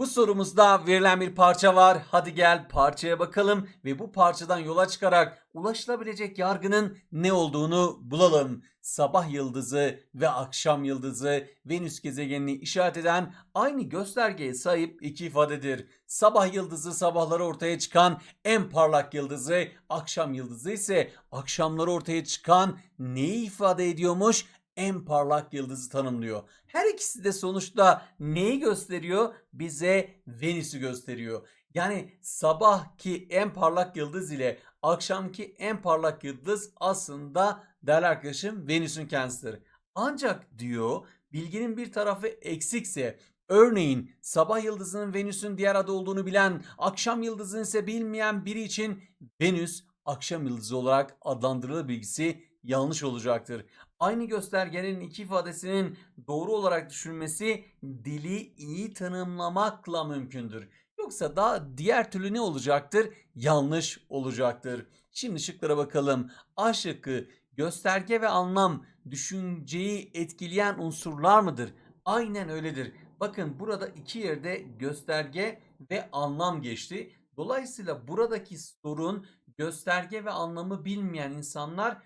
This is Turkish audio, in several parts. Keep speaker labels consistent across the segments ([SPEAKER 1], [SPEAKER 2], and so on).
[SPEAKER 1] Bu sorumuzda verilen bir parça var. Hadi gel parçaya bakalım ve bu parçadan yola çıkarak ulaşılabilecek yargının ne olduğunu bulalım. Sabah yıldızı ve akşam yıldızı Venüs gezegenini işaret eden aynı göstergeye sahip iki ifadedir. Sabah yıldızı sabahları ortaya çıkan en parlak yıldızı, akşam yıldızı ise akşamları ortaya çıkan neyi ifade ediyormuş? en parlak yıldızı tanımlıyor. Her ikisi de sonuçta neyi gösteriyor? Bize Venüs'ü gösteriyor. Yani sabahki en parlak yıldız ile akşamki en parlak yıldız aslında değerli arkadaşım Venüs'ün kendisidir. Ancak diyor bilginin bir tarafı eksikse örneğin sabah yıldızının Venüs'ün diğer adı olduğunu bilen akşam yıldızını ise bilmeyen biri için Venüs akşam yıldızı olarak adlandırılır bilgisi yanlış olacaktır aynı göstergenin iki ifadesinin doğru olarak düşünmesi dili iyi tanımlamakla mümkündür. Yoksa da diğer türlü ne olacaktır? Yanlış olacaktır. Şimdi şıklara bakalım. A şıkkı gösterge ve anlam düşünceyi etkileyen unsurlar mıdır? Aynen öyledir. Bakın burada iki yerde gösterge ve anlam geçti. Dolayısıyla buradaki sorun gösterge ve anlamı bilmeyen insanlar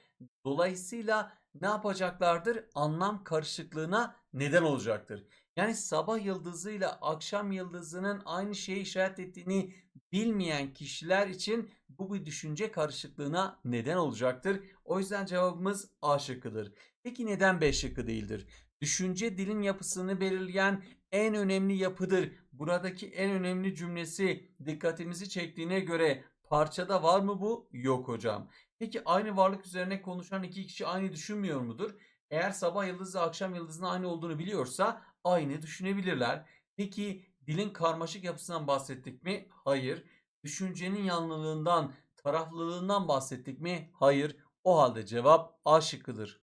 [SPEAKER 1] dolayısıyla ne yapacaklardır? Anlam karışıklığına neden olacaktır. Yani sabah yıldızı ile akşam yıldızının aynı şeyi işaret ettiğini bilmeyen kişiler için bu bir düşünce karışıklığına neden olacaktır. O yüzden cevabımız A şıkkıdır. Peki neden B şıkkı değildir? Düşünce dilin yapısını belirleyen en önemli yapıdır. Buradaki en önemli cümlesi dikkatimizi çektiğine göre parçada var mı bu? Yok hocam. Peki aynı varlık üzerine konuşan iki kişi aynı düşünmüyor mudur? Eğer sabah yıldızı akşam yıldızının aynı olduğunu biliyorsa aynı düşünebilirler. Peki dilin karmaşık yapısından bahsettik mi? Hayır. Düşüncenin yanlılığından, taraflılığından bahsettik mi? Hayır. O halde cevap A şıkkıdır.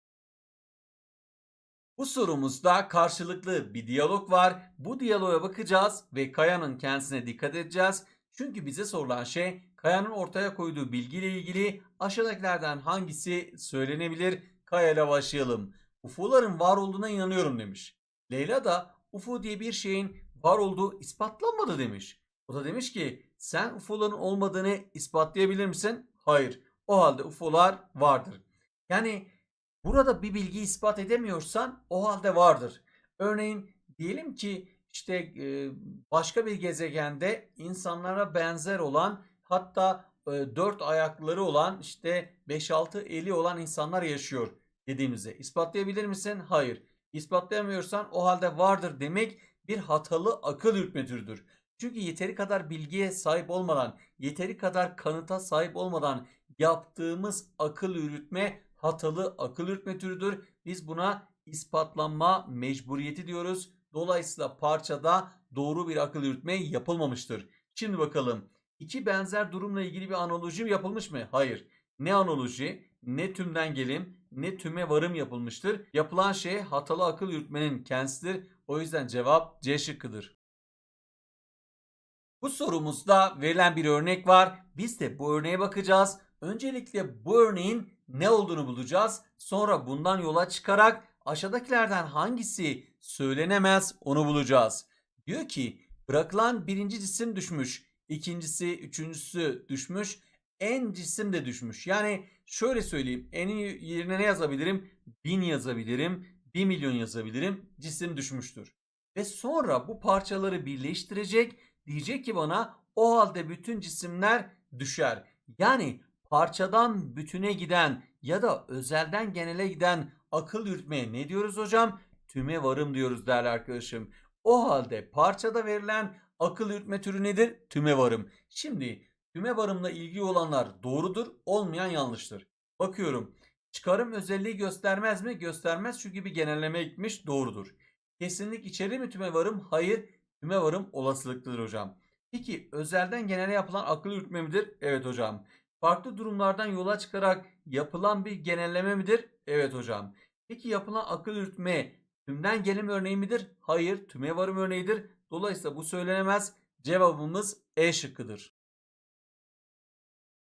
[SPEAKER 1] Bu sorumuzda karşılıklı bir diyalog var. Bu diyaloğa bakacağız ve Kaya'nın kendisine dikkat edeceğiz. Çünkü bize sorulan şey Kaya'nın ortaya koyduğu bilgiyle ilgili aşağıdakilerden hangisi söylenebilir? Kaya ile başlayalım. UFO'ların var olduğuna inanıyorum demiş. Leyla da UFO diye bir şeyin var olduğu ispatlanmadı demiş. O da demiş ki sen UFO'ların olmadığını ispatlayabilir misin? Hayır. O halde UFO'lar vardır. Yani burada bir bilgi ispat edemiyorsan o halde vardır. Örneğin diyelim ki işte başka bir gezegende insanlara benzer olan hatta e, dört ayakları olan işte 5-6 eli olan insanlar yaşıyor dediğimizde ispatlayabilir misin? Hayır. İspatlayamıyorsan o halde vardır demek bir hatalı akıl yürütme türüdür. Çünkü yeteri kadar bilgiye sahip olmadan, yeteri kadar kanıta sahip olmadan yaptığımız akıl yürütme hatalı akıl yürütme türüdür. Biz buna ispatlanma mecburiyeti diyoruz. Dolayısıyla parçada doğru bir akıl yürütme yapılmamıştır. Şimdi bakalım İki benzer durumla ilgili bir analoji yapılmış mı? Hayır. Ne analoji, ne tümden gelim, ne tüme varım yapılmıştır. Yapılan şey hatalı akıl yürütmenin kendisidir. O yüzden cevap C şıkkıdır. Bu sorumuzda verilen bir örnek var. Biz de bu örneğe bakacağız. Öncelikle bu örneğin ne olduğunu bulacağız. Sonra bundan yola çıkarak aşağıdakilerden hangisi söylenemez onu bulacağız. Diyor ki bırakılan birinci cisim düşmüş ikincisi, üçüncüsü düşmüş. En cisim de düşmüş. Yani şöyle söyleyeyim. En yerine ne yazabilirim? 1000 yazabilirim. 1 milyon yazabilirim. Cisim düşmüştür. Ve sonra bu parçaları birleştirecek. Diyecek ki bana o halde bütün cisimler düşer. Yani parçadan bütüne giden ya da özelden genele giden akıl yürütmeye ne diyoruz hocam? Tüme varım diyoruz değerli arkadaşım. O halde parçada verilen Akıl yürütme türü nedir? Tümevarım. Şimdi tümevarımla ilgili olanlar doğrudur, olmayan yanlıştır. Bakıyorum. Çıkarım özelliği göstermez mi? Göstermez çünkü bir genelleme gitmiş doğrudur. Kesinlik içeri mi tümevarım? Hayır. Tümevarım olasılıklıdır hocam. Peki özelden genele yapılan akıl yürütme midir? Evet hocam. Farklı durumlardan yola çıkarak yapılan bir genelleme midir? Evet hocam. Peki yapılan akıl yürütme tümden gelim örneği midir? Hayır. Tümevarım örneğidir. Dolayısıyla bu söylenemez. Cevabımız E şıkkıdır.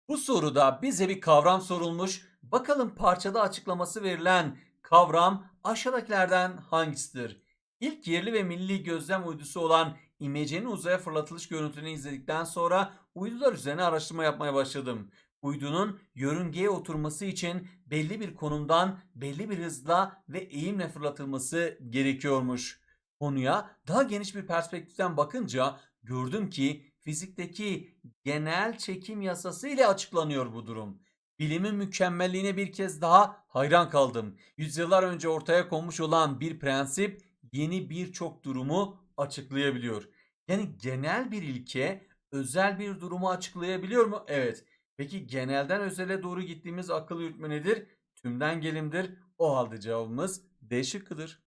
[SPEAKER 1] Bu soruda bize bir kavram sorulmuş. Bakalım parçada açıklaması verilen kavram aşağıdakilerden hangisidir? İlk yerli ve milli gözlem uydusu olan IMEC'nin uzaya fırlatılış görüntülerini izledikten sonra uydular üzerine araştırma yapmaya başladım. Uydunun yörüngeye oturması için belli bir konumdan belli bir hızla ve eğimle fırlatılması gerekiyormuş konuya daha geniş bir perspektiften bakınca gördüm ki fizikteki genel çekim yasası ile açıklanıyor bu durum. Bilimin mükemmelliğine bir kez daha hayran kaldım. Yüzyıllar önce ortaya konmuş olan bir prensip yeni birçok durumu açıklayabiliyor. Yani genel bir ilke özel bir durumu açıklayabiliyor mu? Evet. Peki genelden özele doğru gittiğimiz akıl yürütme nedir? Tümden gelimdir. O halde cevabımız D şıkkıdır.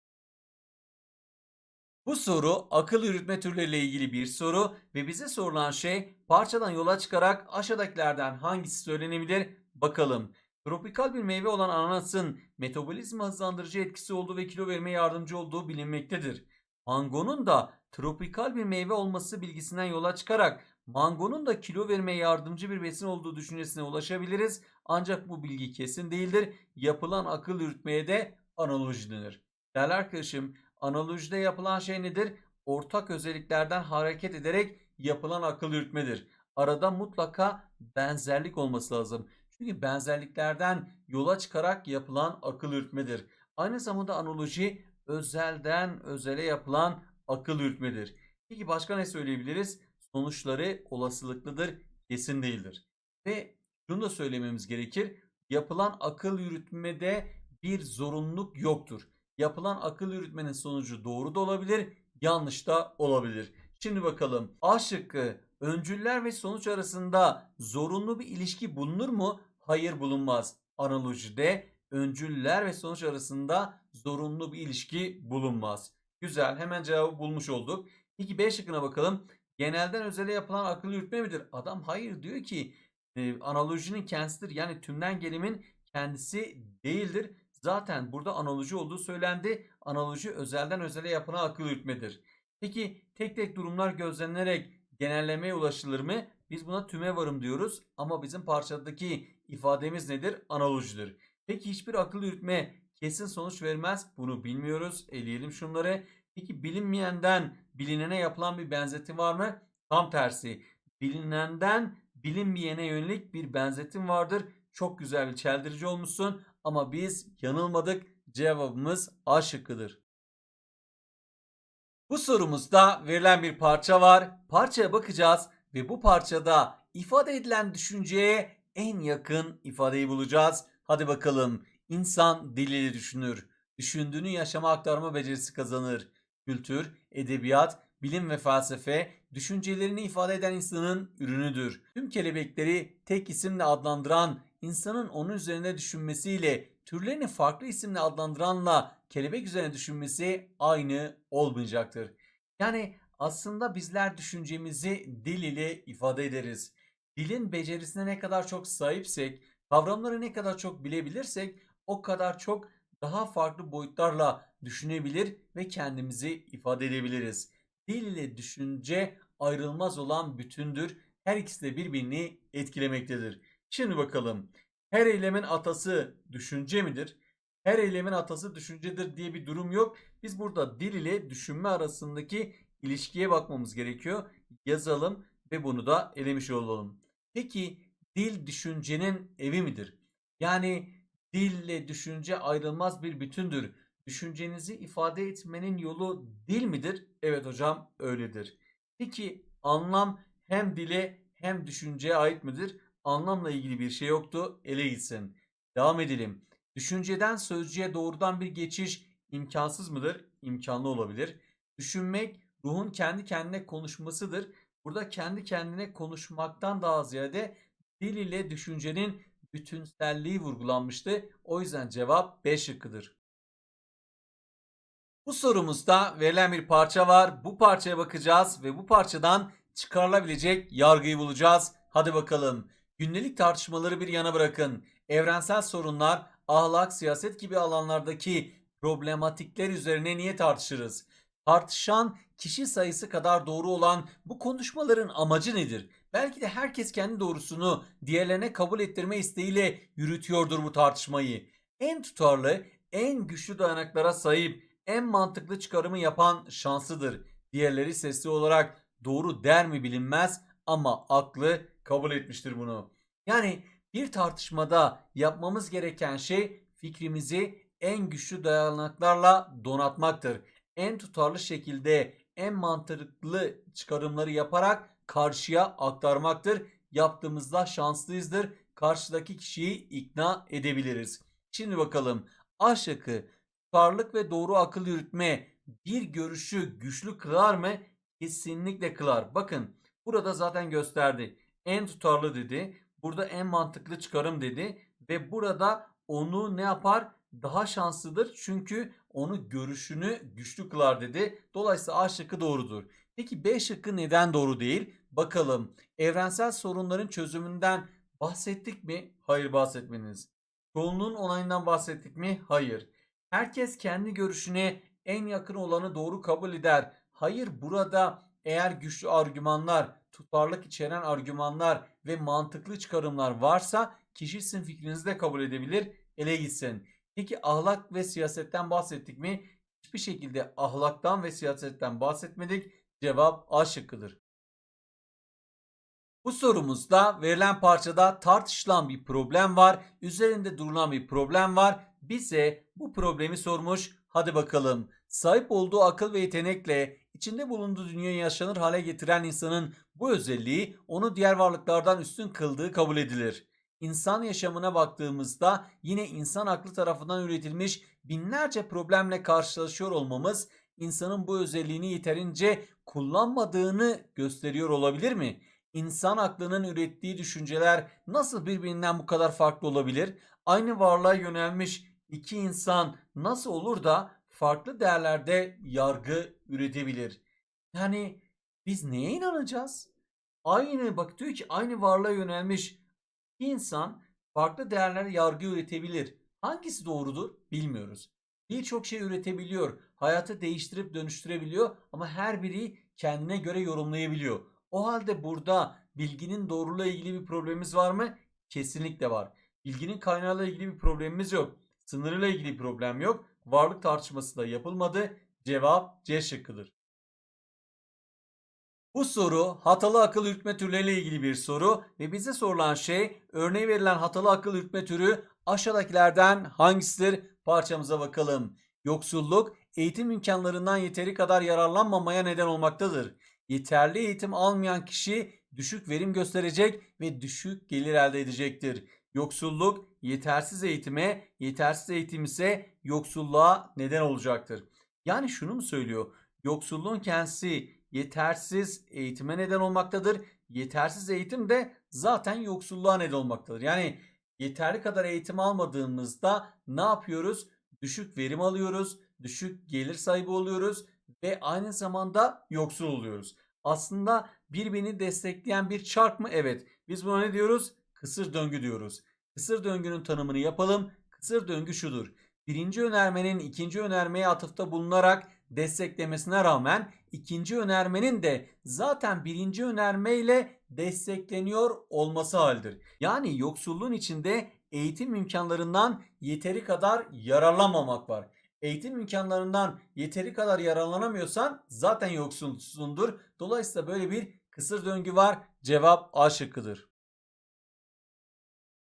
[SPEAKER 1] Bu soru akıl yürütme türleriyle ilgili bir soru ve bize sorulan şey parçadan yola çıkarak aşağıdakilerden hangisi söylenebilir bakalım. Tropikal bir meyve olan ananasın metabolizma hızlandırıcı etkisi olduğu ve kilo vermeye yardımcı olduğu bilinmektedir. Mangonun da tropikal bir meyve olması bilgisinden yola çıkarak mangonun da kilo vermeye yardımcı bir besin olduğu düşüncesine ulaşabiliriz. Ancak bu bilgi kesin değildir. Yapılan akıl yürütmeye de analoji denir. Değerli arkadaşım Analojide yapılan şey nedir? Ortak özelliklerden hareket ederek yapılan akıl yürütmedir. Arada mutlaka benzerlik olması lazım. Çünkü benzerliklerden yola çıkarak yapılan akıl yürütmedir. Aynı zamanda analoji özelden özele yapılan akıl yürütmedir. Peki başka ne söyleyebiliriz? Sonuçları olasılıklıdır, kesin değildir. Ve şunu da söylememiz gerekir. Yapılan akıl yürütmede bir zorunluluk yoktur yapılan akıl yürütmenin sonucu doğru da olabilir, yanlış da olabilir. Şimdi bakalım A şıkkı öncüller ve sonuç arasında zorunlu bir ilişki bulunur mu? Hayır bulunmaz. Analojide öncüller ve sonuç arasında zorunlu bir ilişki bulunmaz. Güzel hemen cevabı bulmuş olduk. Peki B şıkkına bakalım. Genelden özele yapılan akıl yürütme midir? Adam hayır diyor ki e, analojinin kendisidir. Yani tümden gelimin kendisi değildir zaten burada analoji olduğu söylendi. Analoji özelden özele yapılan akıl yürütmedir. Peki tek tek durumlar gözlenerek genellemeye ulaşılır mı? Biz buna tüme varım diyoruz ama bizim parçadaki ifademiz nedir? Analojidir. Peki hiçbir akıl yürütme kesin sonuç vermez. Bunu bilmiyoruz. Eleyelim şunları. Peki bilinmeyenden bilinene yapılan bir benzetim var mı? Tam tersi. Bilinenden bilinmeyene yönelik bir benzetim vardır. Çok güzel bir çeldirici olmuşsun ama biz yanılmadık. Cevabımız A şıkkıdır. Bu sorumuzda verilen bir parça var. Parçaya bakacağız ve bu parçada ifade edilen düşünceye en yakın ifadeyi bulacağız. Hadi bakalım. İnsan diliyle düşünür. Düşündüğünü yaşama aktarma becerisi kazanır. Kültür, edebiyat, bilim ve felsefe düşüncelerini ifade eden insanın ürünüdür. Tüm kelebekleri tek isimle adlandıran insanın onun üzerine düşünmesiyle türlerini farklı isimle adlandıranla kelebek üzerine düşünmesi aynı olmayacaktır. Yani aslında bizler düşüncemizi dil ile ifade ederiz. Dilin becerisine ne kadar çok sahipsek, kavramları ne kadar çok bilebilirsek o kadar çok daha farklı boyutlarla düşünebilir ve kendimizi ifade edebiliriz. Dil ile düşünce ayrılmaz olan bütündür. Her ikisi de birbirini etkilemektedir. Şimdi bakalım her eylemin atası düşünce midir? Her eylemin atası düşüncedir diye bir durum yok. Biz burada dil ile düşünme arasındaki ilişkiye bakmamız gerekiyor. Yazalım ve bunu da elemiş olalım. Peki dil düşüncenin evi midir? Yani dille düşünce ayrılmaz bir bütündür. Düşüncenizi ifade etmenin yolu dil midir? Evet hocam öyledir. Peki anlam hem dile hem düşünceye ait midir? anlamla ilgili bir şey yoktu. Ele gitsin. Devam edelim. Düşünceden sözcüğe doğrudan bir geçiş imkansız mıdır? İmkanlı olabilir. Düşünmek ruhun kendi kendine konuşmasıdır. Burada kendi kendine konuşmaktan daha ziyade dil ile düşüncenin bütünselliği vurgulanmıştı. O yüzden cevap B şıkkıdır. Bu sorumuzda verilen bir parça var. Bu parçaya bakacağız ve bu parçadan çıkarılabilecek yargıyı bulacağız. Hadi bakalım. Günlük tartışmaları bir yana bırakın. Evrensel sorunlar, ahlak, siyaset gibi alanlardaki problematikler üzerine niye tartışırız? Tartışan kişi sayısı kadar doğru olan bu konuşmaların amacı nedir? Belki de herkes kendi doğrusunu diğerlerine kabul ettirme isteğiyle yürütüyordur bu tartışmayı. En tutarlı, en güçlü dayanaklara sahip, en mantıklı çıkarımı yapan şansıdır. Diğerleri sesli olarak doğru der mi bilinmez ama aklı kabul etmiştir bunu. Yani bir tartışmada yapmamız gereken şey fikrimizi en güçlü dayanaklarla donatmaktır. En tutarlı şekilde en mantıklı çıkarımları yaparak karşıya aktarmaktır. Yaptığımızda şanslıyızdır. Karşıdaki kişiyi ikna edebiliriz. Şimdi bakalım A şıkkı tutarlılık ve doğru akıl yürütme bir görüşü güçlü kılar mı? Kesinlikle kılar. Bakın burada zaten gösterdi en tutarlı dedi. Burada en mantıklı çıkarım dedi. Ve burada onu ne yapar? Daha şanslıdır çünkü onu görüşünü güçlü kılar dedi. Dolayısıyla A şıkkı doğrudur. Peki B şıkkı neden doğru değil? Bakalım evrensel sorunların çözümünden bahsettik mi? Hayır bahsetmeniz. Çoğunluğun onayından bahsettik mi? Hayır. Herkes kendi görüşüne en yakın olanı doğru kabul eder. Hayır burada eğer güçlü argümanlar tutarlılık içeren argümanlar ve mantıklı çıkarımlar varsa kişi sizin fikrinizi de kabul edebilir, ele gitsin. Peki ahlak ve siyasetten bahsettik mi? Hiçbir şekilde ahlaktan ve siyasetten bahsetmedik. Cevap A şıkkıdır. Bu sorumuzda verilen parçada tartışılan bir problem var. Üzerinde durulan bir problem var. Bize bu problemi sormuş. Hadi bakalım. Sahip olduğu akıl ve yetenekle İçinde bulunduğu dünyayı yaşanır hale getiren insanın bu özelliği onu diğer varlıklardan üstün kıldığı kabul edilir. İnsan yaşamına baktığımızda yine insan aklı tarafından üretilmiş binlerce problemle karşılaşıyor olmamız insanın bu özelliğini yeterince kullanmadığını gösteriyor olabilir mi? İnsan aklının ürettiği düşünceler nasıl birbirinden bu kadar farklı olabilir? Aynı varlığa yönelmiş iki insan nasıl olur da farklı değerlerde yargı üretebilir. Yani biz neye inanacağız? Aynı bak diyor ki aynı varlığa yönelmiş insan farklı değerlerde yargı üretebilir. Hangisi doğrudur bilmiyoruz. Birçok şey üretebiliyor. Hayatı değiştirip dönüştürebiliyor ama her biri kendine göre yorumlayabiliyor. O halde burada bilginin doğruluğuyla ilgili bir problemimiz var mı? Kesinlikle var. Bilginin kaynağıyla ilgili bir problemimiz yok. Sınırıyla ilgili problem yok varlık tartışması da yapılmadı. Cevap C şıkkıdır. Bu soru hatalı akıl yürütme türleriyle ilgili bir soru ve bize sorulan şey örneği verilen hatalı akıl yürütme türü aşağıdakilerden hangisidir? Parçamıza bakalım. Yoksulluk eğitim imkanlarından yeteri kadar yararlanmamaya neden olmaktadır. Yeterli eğitim almayan kişi düşük verim gösterecek ve düşük gelir elde edecektir. Yoksulluk yetersiz eğitime, yetersiz eğitim ise yoksulluğa neden olacaktır. Yani şunu mu söylüyor? Yoksulluğun kendisi yetersiz eğitime neden olmaktadır. Yetersiz eğitim de zaten yoksulluğa neden olmaktadır. Yani yeterli kadar eğitim almadığımızda ne yapıyoruz? Düşük verim alıyoruz, düşük gelir sahibi oluyoruz ve aynı zamanda yoksul oluyoruz. Aslında birbirini destekleyen bir çark mı? Evet. Biz buna ne diyoruz? kısır döngü diyoruz. Kısır döngünün tanımını yapalım. Kısır döngü şudur. Birinci önermenin ikinci önermeye atıfta bulunarak desteklemesine rağmen ikinci önermenin de zaten birinci önermeyle destekleniyor olması halidir. Yani yoksulluğun içinde eğitim imkanlarından yeteri kadar yararlanmamak var. Eğitim imkanlarından yeteri kadar yararlanamıyorsan zaten yoksulsundur. Dolayısıyla böyle bir kısır döngü var. Cevap A şıkkıdır.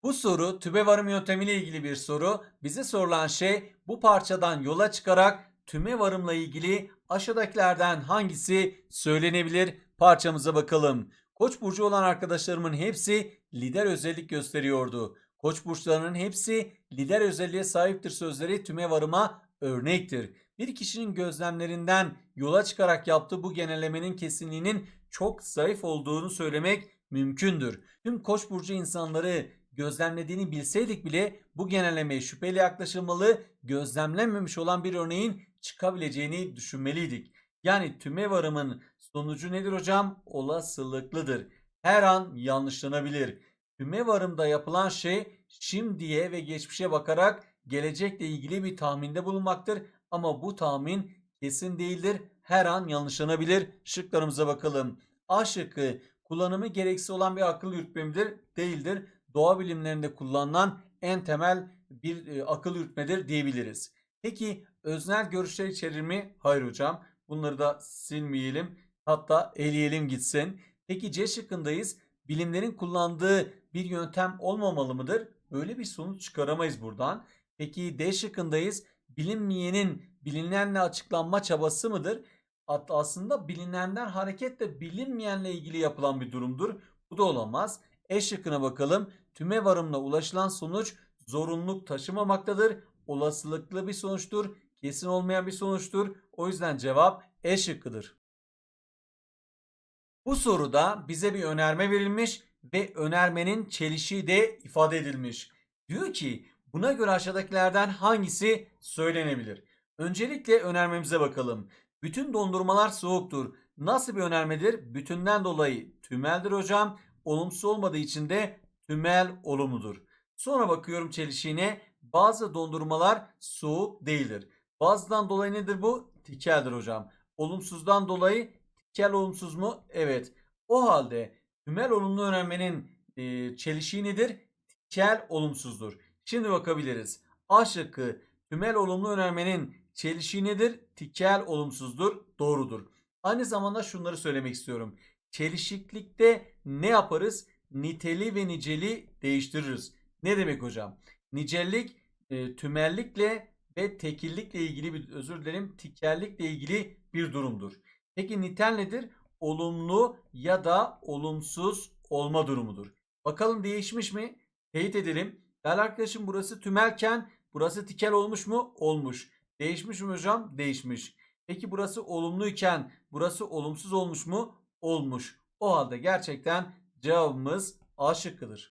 [SPEAKER 1] Bu soru tübe varım yöntemiyle ilgili bir soru. Bize sorulan şey bu parçadan yola çıkarak tüme varımla ilgili aşağıdakilerden hangisi söylenebilir? Parçamıza bakalım. Koç burcu olan arkadaşlarımın hepsi lider özellik gösteriyordu. Koç burçlarının hepsi lider özelliğe sahiptir sözleri tüme varıma örnektir. Bir kişinin gözlemlerinden yola çıkarak yaptığı bu genellemenin kesinliğinin çok zayıf olduğunu söylemek mümkündür. Tüm Koç burcu insanları gözlemlediğini bilseydik bile bu genellemeye şüpheyle yaklaşılmalı, gözlemlenmemiş olan bir örneğin çıkabileceğini düşünmeliydik. Yani tüme varımın sonucu nedir hocam? Olasılıklıdır. Her an yanlışlanabilir. Tüme varımda yapılan şey şimdiye ve geçmişe bakarak gelecekle ilgili bir tahminde bulunmaktır. Ama bu tahmin kesin değildir. Her an yanlışlanabilir. Şıklarımıza bakalım. A şıkkı kullanımı gereksiz olan bir akıl yürütmemidir. Değildir doğa bilimlerinde kullanılan en temel bir e, akıl yürütmedir diyebiliriz. Peki öznel görüşler içerir mi? Hayır hocam. Bunları da silmeyelim. Hatta eleyelim gitsin. Peki C şıkkındayız. Bilimlerin kullandığı bir yöntem olmamalı mıdır? Böyle bir sonuç çıkaramayız buradan. Peki D şıkkındayız. Bilinmeyenin bilinenle açıklanma çabası mıdır? aslında bilinenden hareketle bilinmeyenle ilgili yapılan bir durumdur. Bu da olamaz. E şıkkına bakalım. Tüme varımla ulaşılan sonuç zorunluluk taşımamaktadır. Olasılıklı bir sonuçtur. Kesin olmayan bir sonuçtur. O yüzden cevap E şıkkıdır. Bu soruda bize bir önerme verilmiş ve önermenin çelişiği de ifade edilmiş. Diyor ki buna göre aşağıdakilerden hangisi söylenebilir? Öncelikle önermemize bakalım. Bütün dondurmalar soğuktur. Nasıl bir önermedir? Bütünden dolayı tümeldir hocam olumsuz olmadığı için de tümel olumludur. Sonra bakıyorum çelişiğine bazı dondurmalar soğuk değildir. Bazıdan dolayı nedir bu? Tikeldir hocam. Olumsuzdan dolayı tikel olumsuz mu? Evet. O halde tümel olumlu öğrenmenin e, çelişiği nedir? Tikel olumsuzdur. Şimdi bakabiliriz. A şıkkı tümel olumlu önermenin çelişiği nedir? Tikel olumsuzdur. Doğrudur. Aynı zamanda şunları söylemek istiyorum çelişiklikte ne yaparız? Niteli ve niceli değiştiririz. Ne demek hocam? Nicellik e, tümellikle ve tekillikle ilgili bir özür dilerim tikerlikle ilgili bir durumdur. Peki nitel nedir? Olumlu ya da olumsuz olma durumudur. Bakalım değişmiş mi? Teyit edelim. Değerli arkadaşım burası tümelken burası tikel olmuş mu? Olmuş. Değişmiş mi hocam? Değişmiş. Peki burası olumluyken burası olumsuz olmuş mu? olmuş. O halde gerçekten cevabımız A şıkkıdır.